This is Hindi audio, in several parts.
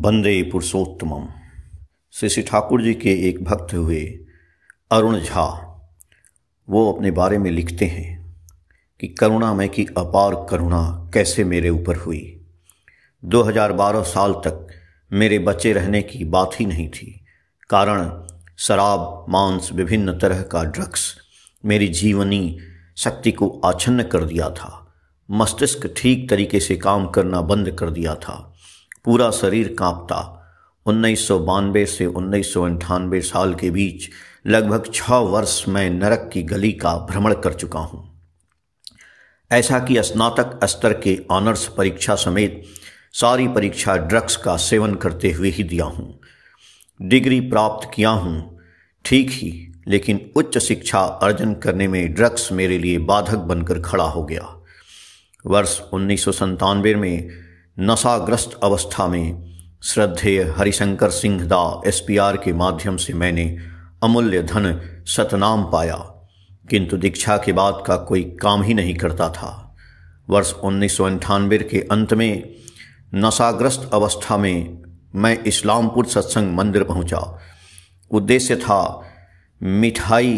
बंदे पुरुषोत्तमम श्री श्री ठाकुर जी के एक भक्त हुए अरुण झा वो अपने बारे में लिखते हैं कि करुणामय की अपार करुणा कैसे मेरे ऊपर हुई 2012 साल तक मेरे बचे रहने की बात ही नहीं थी कारण शराब मांस विभिन्न तरह का ड्रग्स मेरी जीवनी शक्ति को आछन्न कर दिया था मस्तिष्क ठीक तरीके से काम करना बंद कर दिया था पूरा शरीर कांपता उन्नीस से उन्नीस साल के बीच लगभग छ वर्ष मैं नरक की गली का भ्रमण कर चुका हूँ ऐसा कि स्नातक स्तर के ऑनर्स परीक्षा समेत सारी परीक्षा ड्रग्स का सेवन करते हुए ही दिया हूँ डिग्री प्राप्त किया हूँ ठीक ही लेकिन उच्च शिक्षा अर्जन करने में ड्रग्स मेरे लिए बाधक बनकर खड़ा हो गया वर्ष उन्नीस में नशाग्रस्त अवस्था में श्रद्धेय हरिशंकर सिंह दा एस के माध्यम से मैंने अमूल्य धन सतनाम पाया किंतु दीक्षा के बाद का कोई काम ही नहीं करता था वर्ष उन्नीस के अंत में नशाग्रस्त अवस्था में मैं इस्लामपुर सत्संग मंदिर पहुंचा। उद्देश्य था मिठाई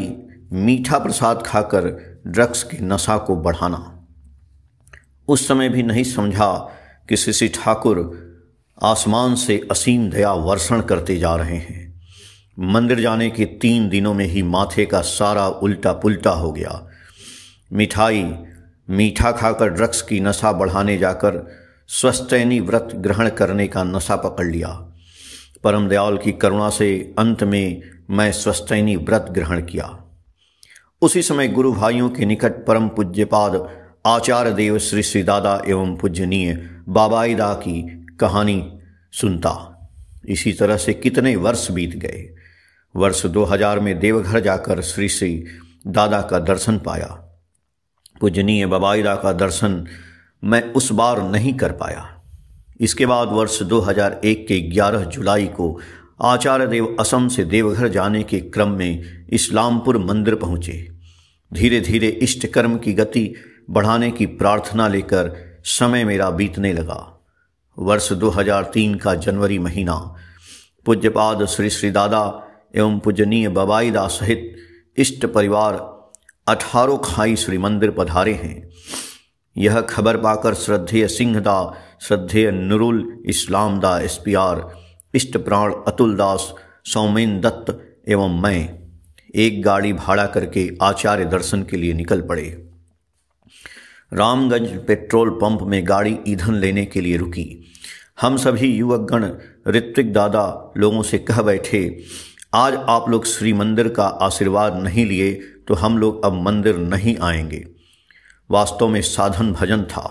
मीठा प्रसाद खाकर ड्रग्स की नशा को बढ़ाना उस समय भी नहीं समझा कि श्री ठाकुर आसमान से असीम दया वर्षण करते जा रहे हैं मंदिर जाने के तीन दिनों में ही माथे का सारा उल्टा पुल्टा हो गया मिठाई मीठा खाकर ड्रग्स की नशा बढ़ाने जाकर स्वस्तैनी व्रत ग्रहण करने का नशा पकड़ लिया परम दयाल की करुणा से अंत में मैं स्वस्तैनी व्रत ग्रहण किया उसी समय गुरु भाइयों के निकट परम पूज्यपाद आचार्य देव श्री श्री दादा एवं पूजनीय बाबाईदा की कहानी सुनता इसी तरह से कितने वर्ष बीत गए वर्ष 2000 में देवघर जाकर श्री श्री दादा का दर्शन पाया पूजनीय बाबाईदा का दर्शन मैं उस बार नहीं कर पाया इसके बाद वर्ष 2001 के 11 जुलाई को आचार्य देव असम से देवघर जाने के क्रम में इस्लामपुर मंदिर पहुंचे धीरे धीरे इष्ट कर्म की गति बढ़ाने की प्रार्थना लेकर समय मेरा बीतने लगा वर्ष 2003 का जनवरी महीना पूज्यपाद श्री श्री दादा एवं पूजनीय बबाईदा सहित इष्ट परिवार अठारों खाई श्री मंदिर पधारे हैं यह खबर पाकर श्रद्धेय सिंह दा श्रद्धेय नुरुल इस्लाम दा एस पी आर इष्ट प्राण अतुल दास सौमेन दत्त एवं मैं एक गाड़ी भाड़ा करके आचार्य दर्शन के लिए निकल पड़े रामगंज पेट्रोल पंप में गाड़ी ईंधन लेने के लिए रुकी हम सभी युवकगण ऋत्विक दादा लोगों से कह बैठे आज आप लोग श्री मंदिर का आशीर्वाद नहीं लिए तो हम लोग अब मंदिर नहीं आएंगे वास्तव में साधन भजन था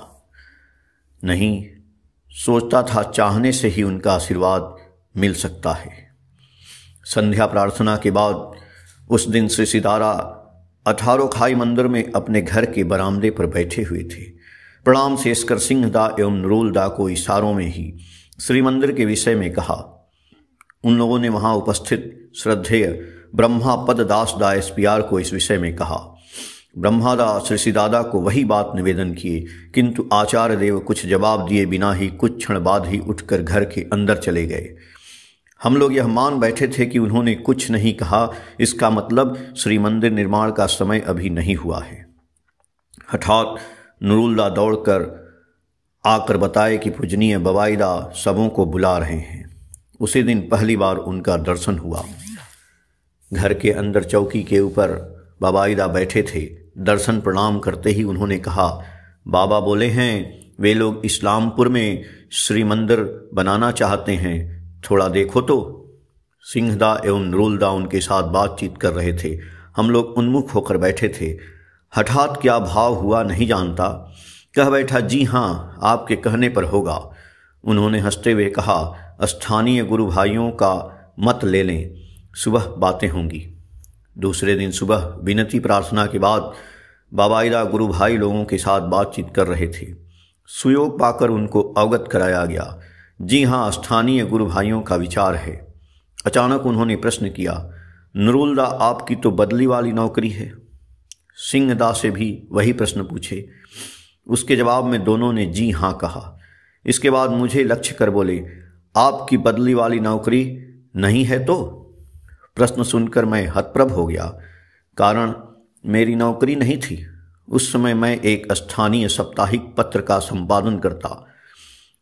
नहीं सोचता था चाहने से ही उनका आशीर्वाद मिल सकता है संध्या प्रार्थना के बाद उस दिन से सितारा अठारो खाई मंदिर में अपने घर के बरामदे पर बैठे हुए थे प्रणाम शेषकर सिंह दा एवं नरूल दा को इशारों में ही श्री मंदिर के विषय में कहा उन लोगों ने वहां उपस्थित श्रद्धेय ब्रह्मा पद दास दा एस को इस विषय में कहा ब्रह्मादास ऋषिदादा को वही बात निवेदन किए किंतु आचार्य देव कुछ जवाब दिए बिना ही कुछ क्षण बाद ही उठकर घर के अंदर चले गए हम लोग यह मान बैठे थे कि उन्होंने कुछ नहीं कहा इसका मतलब श्री मंदिर निर्माण का समय अभी नहीं हुआ है हठात नुरुल्ला दौड़कर आकर बताए कि पूजनीय बवाईदा सबों को बुला रहे हैं उसी दिन पहली बार उनका दर्शन हुआ घर के अंदर चौकी के ऊपर बाबाइदा बैठे थे दर्शन प्रणाम करते ही उन्होंने कहा बाबा बोले हैं वे लोग इस्लामपुर में श्री मंदिर बनाना चाहते हैं थोड़ा देखो तो सिंहदा एवं नरुलदा उनके साथ बातचीत कर रहे थे हम लोग उन्मुख होकर बैठे थे हठात क्या भाव हुआ नहीं जानता कह बैठा जी हाँ आपके कहने पर होगा उन्होंने हंसते हुए कहा स्थानीय गुरु भाइयों का मत ले लें सुबह बातें होंगी दूसरे दिन सुबह विनती प्रार्थना के बाद बाबाइदा गुरु भाई लोगों के साथ बातचीत कर रहे थे सुयोग पाकर उनको अवगत कराया गया जी हाँ स्थानीय गुरु भाइयों का विचार है अचानक उन्होंने प्रश्न किया नरुलदा आपकी तो बदली वाली नौकरी है सिंहदा से भी वही प्रश्न पूछे उसके जवाब में दोनों ने जी हाँ कहा इसके बाद मुझे लक्ष्य कर बोले आपकी बदली वाली नौकरी नहीं है तो प्रश्न सुनकर मैं हतप्रभ हो गया कारण मेरी नौकरी नहीं थी उस समय मैं एक स्थानीय साप्ताहिक पत्र का संपादन करता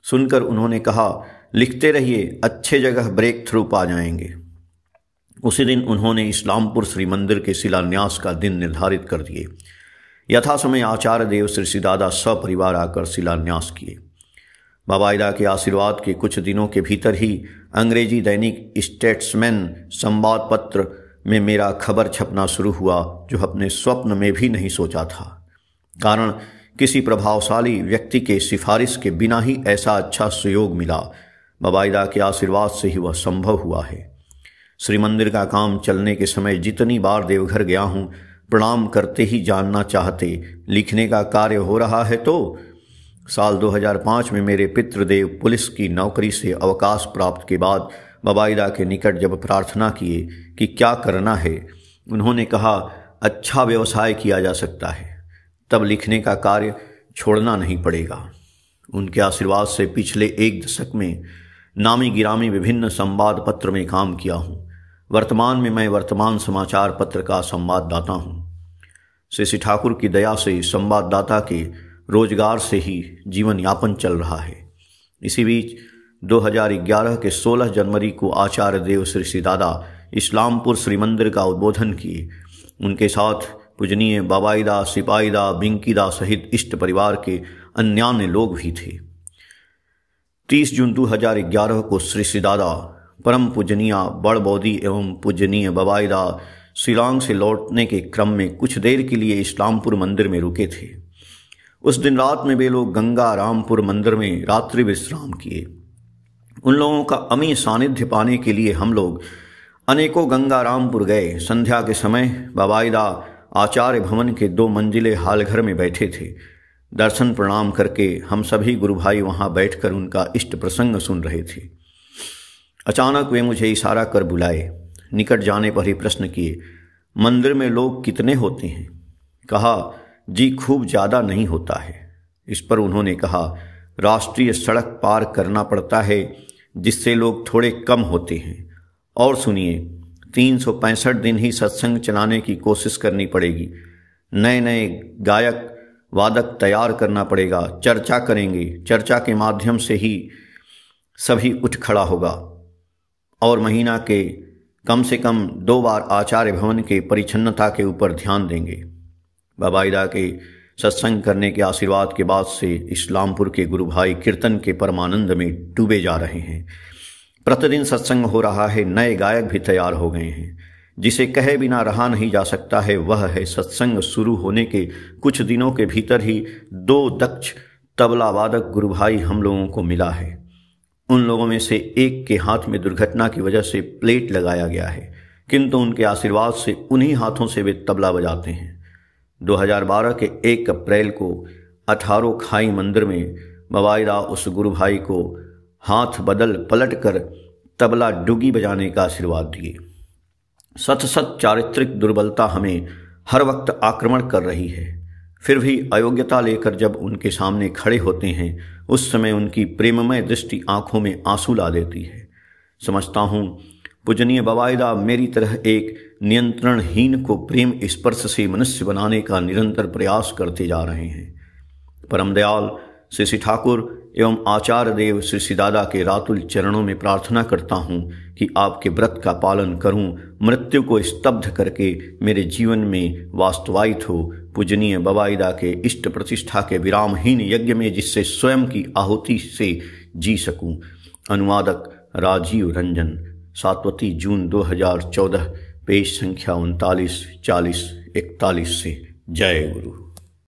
सुनकर उन्होंने कहा लिखते रहिए अच्छे जगह ब्रेक थ्रू पा जाएंगे उसी दिन उन्होंने इस्लामपुर श्री मंदिर के शिलान्यास का दिन निर्धारित कर दिए यथा समय आचार्य देव श्री सिदादा सपरिवार आकर शिलान्यास किए बाबाइला के आशीर्वाद के कुछ दिनों के भीतर ही अंग्रेजी दैनिक स्टेट्समैन संवाद पत्र में मेरा खबर छपना शुरू हुआ जो अपने स्वप्न में भी नहीं सोचा था कारण किसी प्रभावशाली व्यक्ति के सिफारिश के बिना ही ऐसा अच्छा सुयोग मिला बबाइदा के आशीर्वाद से ही वह संभव हुआ है श्री मंदिर का काम चलने के समय जितनी बार देवघर गया हूँ प्रणाम करते ही जानना चाहते लिखने का कार्य हो रहा है तो साल 2005 में मेरे पितृदेव पुलिस की नौकरी से अवकाश प्राप्त के बाद बबाइदा के निकट जब प्रार्थना किए कि क्या करना है उन्होंने कहा अच्छा व्यवसाय किया जा सकता है तब लिखने का कार्य छोड़ना नहीं पड़ेगा उनके आशीर्वाद से पिछले एक दशक में नामी गिरामी विभिन्न संवाद पत्र में काम किया हूँ वर्तमान में मैं वर्तमान समाचार पत्र का संवाददाता हूँ शशि ठाकुर की दया से संवाददाता के रोजगार से ही जीवन यापन चल रहा है इसी बीच 2011 के 16 जनवरी को आचार्य देव श्री श्री दादा इस्लामपुर श्री मंदिर का उद्बोधन किए उनके साथ पूजनीय बाबाईदा सिपाहीदा बिंकीदा सहित इष्ट परिवार के अन्यान्य लोग भी थे 30 जून 2011 को श्री श्री दादा परम पूजनीय बौद्धि एवं पूजनीय बबाईदा शिलांग से लौटने के क्रम में कुछ देर के लिए इस्लामपुर मंदिर में रुके थे उस दिन रात में वे लोग गंगा रामपुर मंदिर में रात्रि विश्राम किए उन लोगों का अमी सानिध्य पाने के लिए हम लोग अनेकों गंगा रामपुर गए संध्या के समय बाबाईदा आचार्य भवन के दो मंजिले हालघर में बैठे थे दर्शन प्रणाम करके हम सभी गुरु भाई वहां बैठकर उनका इष्ट प्रसंग सुन रहे थे अचानक वे मुझे इशारा कर बुलाए निकट जाने पर ही प्रश्न किए मंदिर में लोग कितने होते हैं कहा जी खूब ज़्यादा नहीं होता है इस पर उन्होंने कहा राष्ट्रीय सड़क पार करना पड़ता है जिससे लोग थोड़े कम होते हैं और सुनिए तीन दिन ही सत्संग चलाने की कोशिश करनी पड़ेगी नए नए गायक वादक तैयार करना पड़ेगा चर्चा करेंगे चर्चा के माध्यम से ही सभी उठ खड़ा होगा और महीना के कम से कम दो बार आचार्य भवन के परिच्छन्नता के ऊपर ध्यान देंगे बाबा के सत्संग करने के आशीर्वाद के बाद से इस्लामपुर के गुरु भाई कीर्तन के परमानंद में डूबे जा रहे हैं प्रतिदिन सत्संग हो रहा है नए गायक भी तैयार हो गए हैं जिसे कहे बिना रहा नहीं जा सकता है वह है सत्संग शुरू होने के कुछ दिनों के भीतर ही दो दक्ष तबला वादक गुरु भाई हम लोगों को मिला है उन लोगों में से एक के हाथ में दुर्घटना की वजह से प्लेट लगाया गया है किंतु उनके आशीर्वाद से उन्हीं हाथों से वे तबला बजाते हैं 2012 के 1 अप्रैल को अठारो खाई मंदिर में बवायदा उस गुरु भाई को हाथ बदल पलट कर तबला डुगी बजाने का आशीर्वाद दिए सत सत चारित्रिक दुर्बलता हमें हर वक्त आक्रमण कर रही है फिर भी अयोग्यता लेकर जब उनके सामने खड़े होते हैं उस समय उनकी प्रेममय दृष्टि आंखों में आंसू ला देती है समझता हूँ पूजनीय बवायदा मेरी तरह एक नियंत्रणहीन को प्रेम स्पर्श से मनुष्य बनाने का निरंतर प्रयास करते जा रहे हैं परम दयाल श्री श्री ठाकुर एवं आचार्य देव श्री श्री दादा के रातुल चरणों में प्रार्थना करता हूँ कि आपके व्रत का पालन करूँ मृत्यु को स्तब्ध करके मेरे जीवन में वास्तवायित हो पूजनीय बवाइदा के इष्ट प्रतिष्ठा के विरामहीन यज्ञ में जिससे स्वयं की आहुति से जी सकूँ अनुवादक राजीव रंजन सातवती जून 2014 पेज संख्या उनतालीस चालीस इकतालीस से जय गुरु